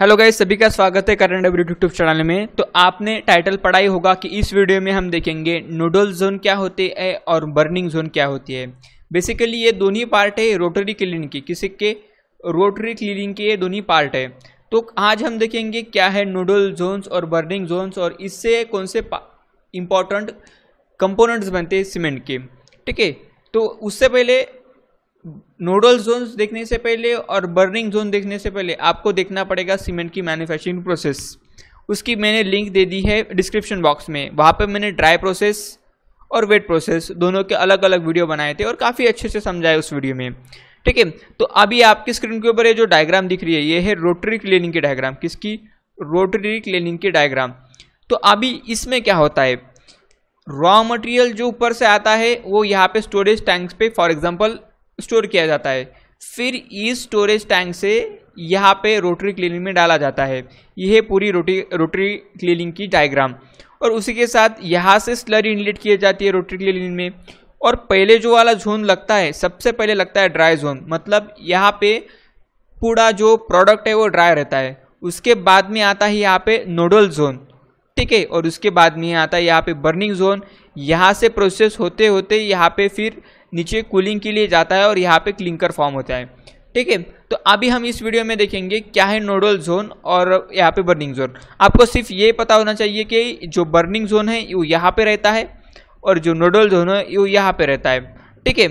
Hello guys सभी का स्वागत है करंट डब्ल्यू यूट्यूब चैनल में तो आपने टाइटल पढ़ाई होगा कि इस वीडियो में हम देखेंगे नूडल जोन क्या होते है और बर्निंग जोन क्या होती है बेसिकली ये दोनों पार्ट है रोटरी क्लीनिंग की किसी के रोटरी क्लीनिंग के ये दोनों पार्ट है तो आज हम देखेंगे क्या है नूडल जोन्स और बर्निंग जोन्स और इससे कौन से इम्पॉर्टेंट कंपोनेंट्स बनते हैं सीमेंट के ठीक है तो उससे पहले नोडल जोन्स देखने से पहले और बर्निंग जोन देखने से पहले आपको देखना पड़ेगा सीमेंट की मैन्युफैक्चरिंग प्रोसेस उसकी मैंने लिंक दे दी है डिस्क्रिप्शन बॉक्स में वहाँ पर मैंने ड्राई प्रोसेस और वेट प्रोसेस दोनों के अलग अलग वीडियो बनाए थे और काफ़ी अच्छे से समझाए उस वीडियो में ठीक है तो अभी आपकी स्क्रीन के ऊपर ये जो डायग्राम दिख रही है ये है रोटरी क्लीनिंग की डायग्राम किसकी रोटरी क्लीनिंग की डायग्राम तो अभी इसमें क्या होता है रॉ मटेरियल जो ऊपर से आता है वो यहाँ पे स्टोरेज टैंक्स पे फॉर एग्जांपल स्टोर किया जाता है फिर इस स्टोरेज टैंक से यहाँ पे रोटरी क्लीनिंग में डाला जाता है यह पूरी रोटी रोटरी क्लीनिंग की डायग्राम और उसी के साथ यहाँ से स्लरी इनलेट की जाती है रोटरी क्लीनिंग में और पहले जो वाला जोन लगता है सबसे पहले लगता है ड्राई जोन मतलब यहाँ पे पूरा जो प्रोडक्ट है वो ड्राई रहता है उसके बाद में आता है यहाँ पे नोडल जोन ठीक है और उसके बाद में आता है यहाँ पे बर्निंग जोन यहाँ से प्रोसेस होते होते यहाँ पे फिर नीचे कूलिंग के लिए जाता है और यहाँ पे क्लिंकर फॉर्म होता है ठीक है तो अभी हम इस वीडियो में देखेंगे क्या है नोडल जोन और यहाँ पे बर्निंग जोन आपको सिर्फ ये पता होना चाहिए कि जो बर्निंग जोन है वो यहाँ पे रहता है और जो नोडल जोन है वो यहाँ पे रहता है ठीक है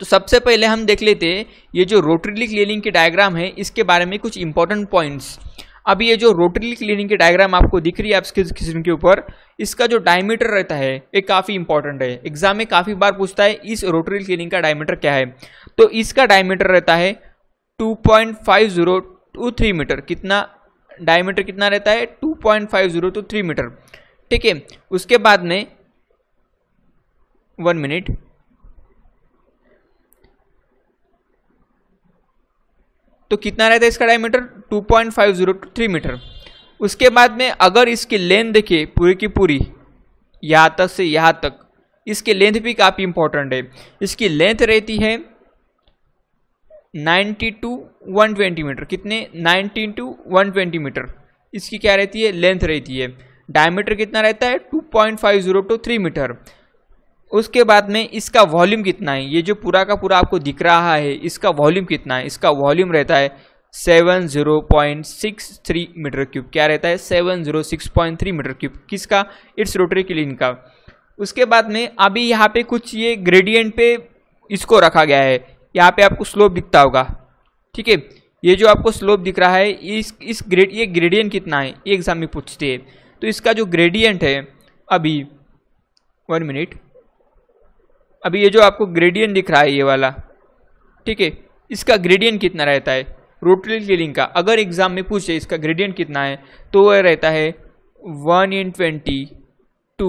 तो सबसे पहले हम देख लेते हैं ये जो रोटरीलिक लेलिंग की डायग्राम है इसके बारे में कुछ इंपॉर्टेंट पॉइंट्स अब ये जो रोटरी क्लीनिंग की डायग्राम आपको दिख रही है आप स्क्रीन के ऊपर इसका जो डायमीटर रहता है ये काफ़ी इंपॉर्टेंट है एग्जाम में काफ़ी बार पूछता है इस रोटरी क्लीनिंग का डायमीटर क्या है तो इसका डायमीटर रहता है two point five zero two three meter कितना डायमीटर कितना रहता है two point five zero two three meter ठीक है उसके बाद में वन मिनट तो कितना रहता है इसका डायमीटर 2.503 टू थ्री मीटर उसके बाद में अगर इसकी लेंथ देखिए पूरी की पूरी यहाँ तक से यहाँ तक इसकी लेंथ भी काफ़ी इंपॉर्टेंट है इसकी लेंथ रहती है 90 टू 120 मीटर कितने 90 टू 120 मीटर इसकी क्या रहती है लेंथ रहती है डायमीटर कितना रहता है ज़ीरो टू थ्री मीटर उसके बाद में इसका वॉल्यूम कितना है ये जो पूरा का पूरा आपको दिख रहा है इसका वॉल्यूम कितना है इसका वॉल्यूम रहता है seven zero point six three meter cube क्या रहता है seven zero six point three meter cube किसका इट्स रोटरी क्लिन का उसके बाद में अभी यहाँ पे कुछ ये ग्रेडियंट पे इसको रखा गया है यहाँ पे आपको स्लोप दिखता होगा ठीक है ये जो आपको स्लोप दिख रहा है इस इस ग्रेड ये ग्रेडियंट कितना है ये एग्जाम में पूछते हैं तो इसका जो ग्रेडियंट है अभी वन मिनट अभी ये जो आपको ग्रेडियन दिख रहा है ये वाला ठीक है इसका ग्रेडियन कितना रहता है रोटरी क्लिनिंग का अगर एग्जाम में पूछे इसका ग्रेडियन कितना है तो वह रहता है one in twenty two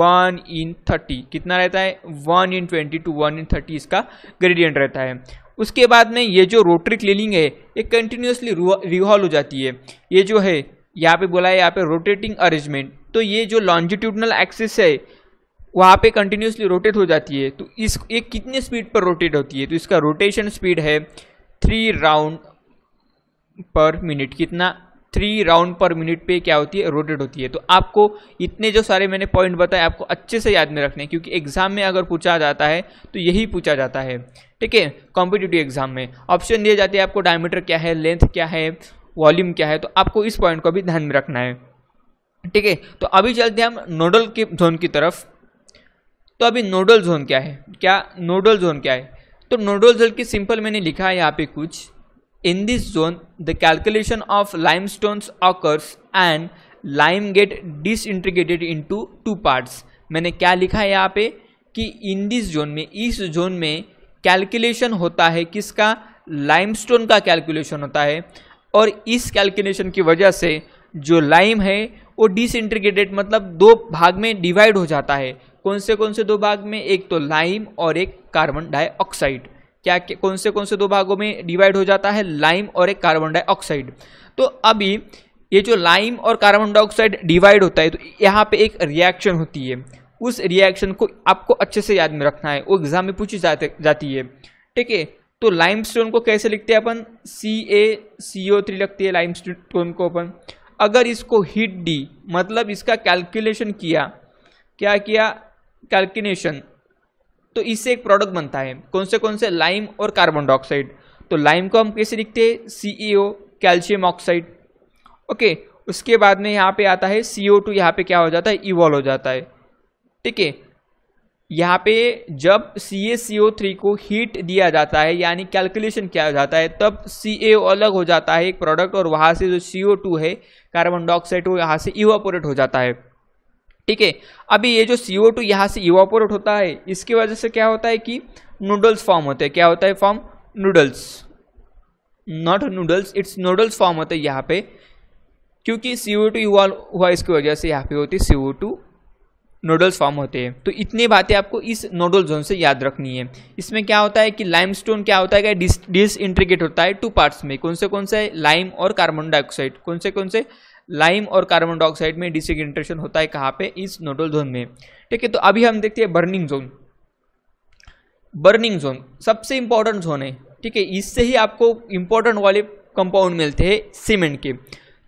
one in thirty कितना रहता है one in twenty two one in thirty इसका ग्रेडियंट रहता है उसके बाद में ये जो रोटरी क्लीनिंग है ये कंटिन्यूसली रिवॉल्व हो जाती है ये जो है यहाँ पे बोला है यहाँ पे रोटेटिंग अरेंजमेंट तो ये जो लॉन्जिट्यूडनल एक्सिस है वहाँ पे कंटिन्यूसली रोटेट हो जाती है तो इस एक कितने स्पीड पर रोटेट होती है तो इसका रोटेशन स्पीड है थ्री राउंड पर मिनट कितना थ्री राउंड पर मिनट पे क्या होती है रोटेट होती है तो आपको इतने जो सारे मैंने पॉइंट बताए आपको अच्छे से याद में रखने क्योंकि एग्जाम में अगर पूछा जाता है तो यही पूछा जाता है ठीक है कॉम्पिटिटिव एग्जाम में ऑप्शन दिए जाते हैं आपको डायमीटर क्या है लेंथ क्या है वॉल्यूम क्या है तो आपको इस पॉइंट को भी ध्यान में रखना है ठीक है तो अभी चलते हैं हम नोडल के जोन की तरफ तो अभी नोडल जोन क्या है क्या नोडल जोन क्या है तो नोडल जोन की सिंपल मैंने लिखा है यहाँ पे कुछ in this zone the calculation of lime stones occurs and lime get integrated in two parts मैंने क्या लिखा है यहाँ पे कि इन दिस जोन में इस जोन में कैलकुलेशन होता है किसका लाइमस्टोन का कैलकुलेशन होता है और इस कैलकुलेशन की वजह से जो लाइम है वो डिसइंट्रीग्रेटेड मतलब दो भाग में डिवाइड हो जाता है कौन से कौन से दो भाग में एक तो लाइम और एक कार्बन डाइऑक्साइड क्या कौन से कौन से दो भागों में डिवाइड हो जाता है लाइम और एक कार्बन डाइऑक्साइड तो अभी ये जो लाइम और कार्बन डाइऑक्साइड डिवाइड होता है तो यहाँ पे एक रिएक्शन होती है उस रिएक्शन को आपको अच्छे से याद में रखना है वो एग्जाम में पूछी जाते जाती है ठीक है तो लाइम स्टोन को कैसे लिखते हैं अपन सी ए सी ओ थ्री लिखती है लाइम स्टोन को अपन अगर इसको हिट डी मतलब इसका कैलकुलेशन किया क्या किया कैलकुलेशन तो इससे एक प्रोडक्ट बनता है कौन से कौन से लाइम और कार्बन डाइऑक्साइड तो लाइम को हम कैसे लिखते हैं सी कैल्शियम ऑक्साइड ओके उसके बाद में यहाँ पे आता है सी ओ टू यहाँ पे क्या हो जाता है इवॉल्व हो जाता है ठीक है यहाँ पे जब सी ए सी ओ थ्री को हीट दिया जाता है यानी कैलकुलेशन किया जाता है तब सी ए अलग हो जाता है एक प्रोडक्ट और वहाँ से जो सी ओ टू है कार्बन डाइऑक्साइड वो यहाँ से इवापोरेट हो जाता है ठीक है अभी ये जो सी ओ टू यहाँ से इवापोरेट होता है इसकी वजह से क्या होता है कि नूडल्स फॉर्म होते हैं क्या होता है form noodles not noodles it's noodles form होते हैं यहाँ पे क्योंकि सी ओ टू हुआ इसकी वजह से यहाँ पे होती है C O two nodules form होते हैं तो इतनी बातें आपको इस नोडल जोन से याद रखनी है इसमें क्या होता है कि लाइमस्टोन क्या होता है डिस डिस इंट्रीगेट होता है टू पार्ट्स में कौन से कौन से लाइम और कार्बन डाइऑक्साइड कौन से कौन से लाइम और कार्बन डाइऑक्साइड में डिसग्रेटेशन होता है कहाँ पे इस नोडल जोन में ठीक है तो अभी हम देखते हैं बर्निंग जोन बर्निंग जोन सबसे इंपॉर्टेंट जोन है ठीक है इससे ही आपको इंपॉर्टेंट वाले कंपाउंड मिलते हैं सीमेंट के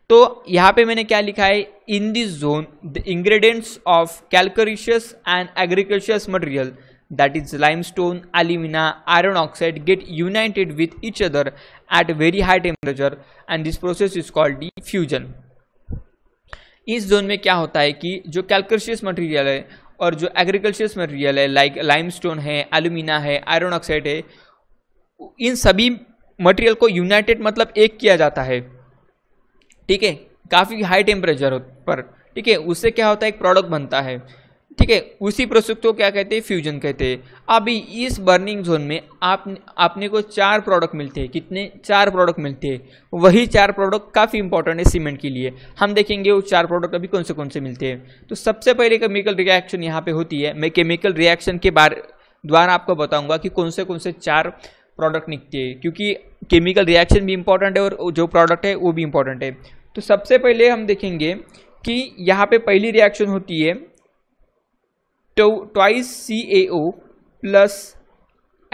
तो यहाँ पे मैंने क्या लिखा है in this zone the ingredients of calcareous and argillaceous material is is limestone iron oxide get united united with other at very high temperature and this process is called diffusion इस जोन में क्या होता है कि जो कैलकोरिशियस material है और जो एग्रीकल्चरस मटेरियल है लाइक लाइमस्टोन है एलुमिना है आयरन ऑक्साइड है इन सभी मटेरियल को यूनाइटेड मतलब एक किया जाता है ठीक है काफ़ी हाई टेम्परेचर पर ठीक है उससे क्या होता है एक प्रोडक्ट बनता है ठीक है उसी प्रोसेस को क्या कहते हैं फ्यूजन कहते हैं अभी इस बर्निंग जोन में आप आपने को चार प्रोडक्ट मिलते हैं कितने चार प्रोडक्ट मिलते हैं वही चार प्रोडक्ट काफ़ी इंपॉर्टेंट है सीमेंट के लिए हम देखेंगे वो चार प्रोडक्ट अभी कौन से कौन से मिलते हैं तो सबसे पहले केमिकल रिएक्शन यहाँ पे होती है मैं केमिकल रिएक्शन के बारे द्वारा आपको बताऊंगा कि कौन से कौन से चार प्रोडक्ट निकते क्योंकि केमिकल रिएक्शन भी इम्पॉर्टेंट है और जो प्रोडक्ट है वो भी इम्पॉर्टेंट है तो सबसे पहले हम देखेंगे कि यहाँ पे पहली रिएक्शन होती है तो twice C A O plus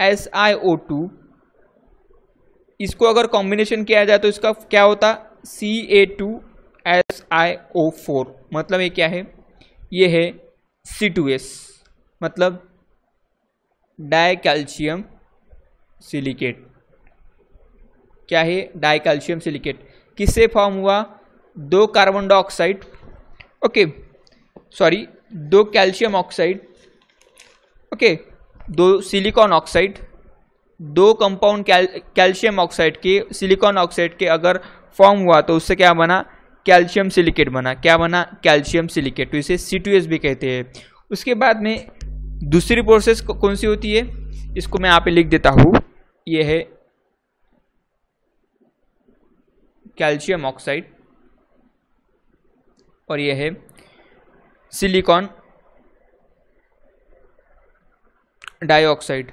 S I O two इसको अगर कॉम्बिनेशन किया जाए तो इसका क्या होता C A two S I O four मतलब ये क्या है ये है सी टू एस मतलब डाई कैल्शियम सिलिकेट क्या है डाई कैल्शियम सिलिकेट किससे फॉर्म हुआ दो कार्बन डाइऑक्साइड ओके सॉरी दो कैल्शियम ऑक्साइड ओके दो सिलिकॉन ऑक्साइड दो कंपाउंड कैल कैल्शियम ऑक्साइड के सिलिकॉन ऑक्साइड के अगर फॉर्म हुआ तो उससे क्या बना कैल्शियम सिलिकेट बना क्या बना कैल्शियम सिलिकेट तो इसे सी भी कहते हैं उसके बाद में दूसरी प्रोसेस कौन सी होती है इसको मैं यहाँ पे लिख देता हूँ ये है कैल्शियम ऑक्साइड और ये है सिलिकॉन डाइऑक्साइड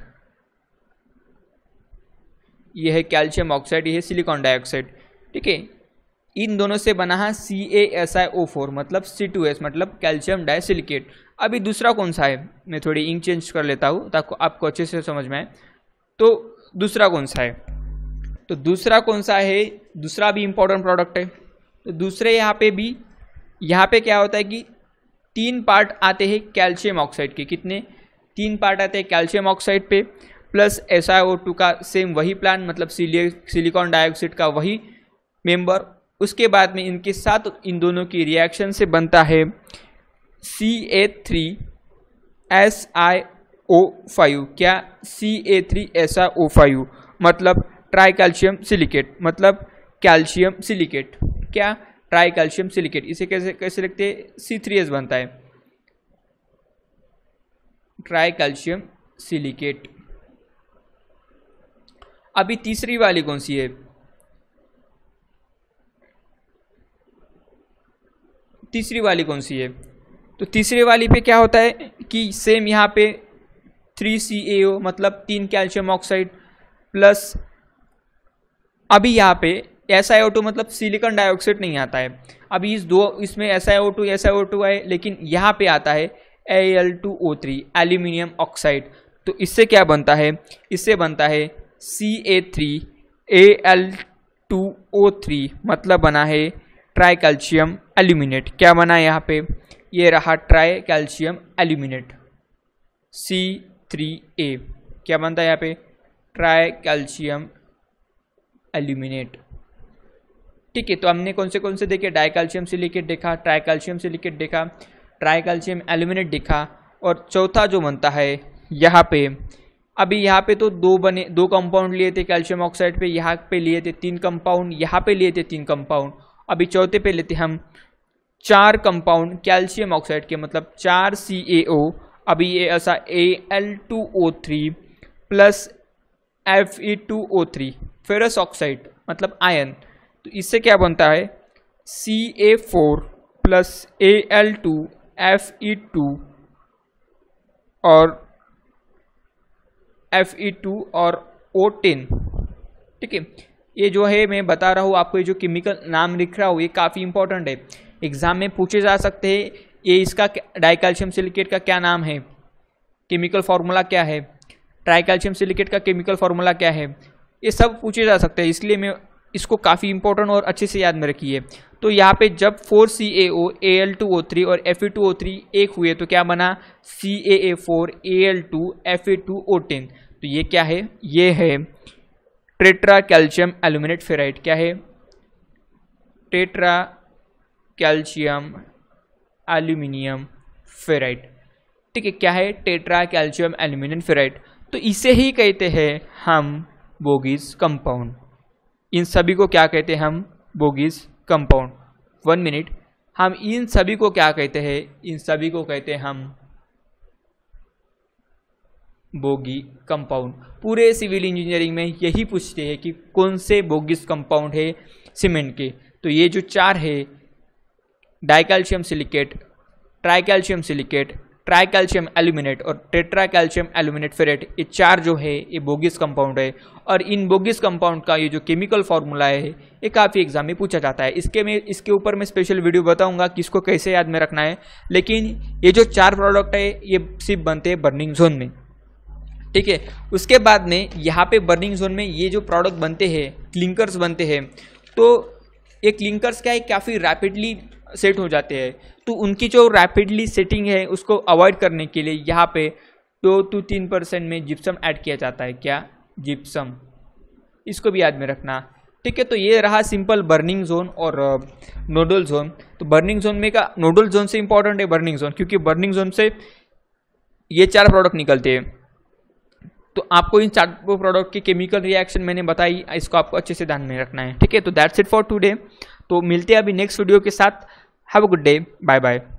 ये है कैल्शियम ऑक्साइड ये है सिलिकॉन डाइऑक्साइड ठीक है इन दोनों से बना है C A S I O four मतलब सी टू एस मतलब कैल्शियम डाइसिलिकेट अभी दूसरा कौन सा है मैं थोड़ी इंक चेंज कर लेता हूँ ताकि आपको अच्छे से समझ में आए तो दूसरा कौन सा है तो दूसरा कौन सा है दूसरा भी इम्पोर्टेंट प्रोडक्ट है तो दूसरे यहाँ पे भी यहाँ पे क्या होता है कि तीन पार्ट आते हैं कैल्शियम ऑक्साइड के कितने तीन पार्ट आते हैं कैल्शियम ऑक्साइड पे प्लस एस टू का सेम वही प्लान मतलब सिलिकॉन डाइऑक्साइड का वही मेम्बर उसके बाद में इनके साथ इन दोनों की रिएक्शन से बनता है C A three S I O five क्या सी ए थ्री ऐसा ओ फाइव मतलब ट्राई कैल्शियम सिलिकेट मतलब कैल्शियम सिलिकेट क्या ट्राई कैल्शियम सिलिकेट इसे कैसे कैसे लिखते हैं सी थ्री एस बनता है ट्राई कैल्शियम सिलिकेट अभी तीसरी वाली कौन सी है तीसरी वाली कौन सी है तो तीसरी वाली पे क्या होता है कि सेम यहाँ पे थ्री सी ए ओ मतलब तीन कैल्शियम ऑक्साइड प्लस अभी यहाँ पे एस आई ओ टू मतलब सिलिकॉन डाइऑक्साइड नहीं आता है अभी इस दो इसमें S I O two S I O two आए लेकिन यहाँ पे आता है A L two O three aluminium oxide तो इससे क्या बनता है इससे बनता है C A three A L two O three मतलब बना है ट्राई कैल्शियम एल्यूमिनेट क्या बना है यहाँ पे ये यह रहा tri calcium aluminate C three A क्या बनता है यहाँ पे ट्राई कैल्शियम एल्यूमिनेट ठीक है तो हमने कौन से कौन से देखे डाई कैल्शियम सिलिकेट देखा ट्राई कैल्शियम सिलिकेट देखा ट्राई कैल्शियम एल्यूमिनेट देखा और चौथा जो बनता है यहाँ पे अभी यहाँ पे तो दो बने दो कंपाउंड लिए थे कैल्शियम ऑक्साइड पे यहाँ पे लिए थे तीन कंपाउंड यहाँ पे लिए थे तीन कंपाउंड अभी चौथे पे लेते हम चार कंपाउंड कैल्शियम ऑक्साइड के मतलब चार सी ए ओ अभी ये ऐसा A L two O three plus F E two O three ferrous oxide मतलब आयन तो इससे क्या बनता है C A four plus A L two F E two और एफ ई टू और ओ टेन ठीक है ये जो है मैं बता रहा हूँ आपको ये जो केमिकल नाम लिख रहा हूँ ये काफ़ी इंपॉर्टेंट है एग्ज़ाम में पूछे जा सकते हैं ये इसका डाइकैल्शियम सिलिकेट का क्या नाम है केमिकल फार्मूला क्या है ट्राइकैल्शियम सिलिकेट का केमिकल फार्मूला क्या है ये सब पूछे जा सकते हैं इसलिए मैं इसको काफ़ी इंपॉर्टेंट और अच्छे से याद में रखी है तो यहाँ पे जब four C A O A L two O three और F A two O three एक हुए तो क्या बना C A A four A L two F A two O ten तो ये क्या है ये है ट्रेट्रा कैल्शियम एल्यूमिनेट फेराइट क्या है टेट्रा कैल्शियम एल्यूमिनियम फेराइट ठीक है क्या है टेट्रा कैल्शियम एल्यूमिनियम फेराइट तो इसे ही कहते हैं हम बोगीज कंपाउंड इन सभी को क्या कहते हैं हम बोगीज कंपाउंड वन मिनट हम इन सभी को क्या कहते हैं इन सभी को कहते हैं हम बोगी कंपाउंड पूरे सिविल इंजीनियरिंग में यही पूछते हैं कि कौन से बोगीज कंपाउंड है सीमेंट के तो ये जो चार है dicalcium silicate tricalcium silicate tricalcium aluminate और टेट्राकैल्शियम कैल्शियम एल्यूमिनेट फेरेट ये चार जो है ये बोगिस कंपाउंड है और इन बोगिस कंपाउंड का ये जो केमिकल फार्मूला है ये काफ़ी एग्जाम में पूछा जाता है इसके में इसके ऊपर मैं स्पेशल वीडियो बताऊंगा किसको कैसे याद में रखना है लेकिन ये जो चार प्रोडक्ट है ये सिर्फ बनते हैं बर्निंग जोन में ठीक है उसके बाद में यहाँ पे बर्निंग जोन में ये जो प्रोडक्ट बनते हैं क्लिंकर्स बनते हैं तो ये क्लिंकर्स क्या है काफ़ी रैपिडली सेट हो जाते हैं तो उनकी जो रैपिडली सेटिंग है उसको अवॉइड करने के लिए यहाँ पे दो टू तीन परसेंट में जिप्सम ऐड किया जाता है क्या जिप्सम इसको भी याद में रखना ठीक है तो ये रहा सिंपल बर्निंग जोन और नोडल जोन तो बर्निंग जोन में का नोडल जोन से इंपॉर्टेंट है बर्निंग जोन क्योंकि बर्निंग जोन से ये चार प्रोडक्ट निकलते हैं तो आपको इन चार प्रोडक्ट के केमिकल रिएक्शन मैंने बताई इसको आपको अच्छे से ध्यान में रखना है ठीक है तो दैट्स इट फॉर टुडे तो मिलते हैं अभी नेक्स्ट वीडियो के साथ Have a good day. Bye bye.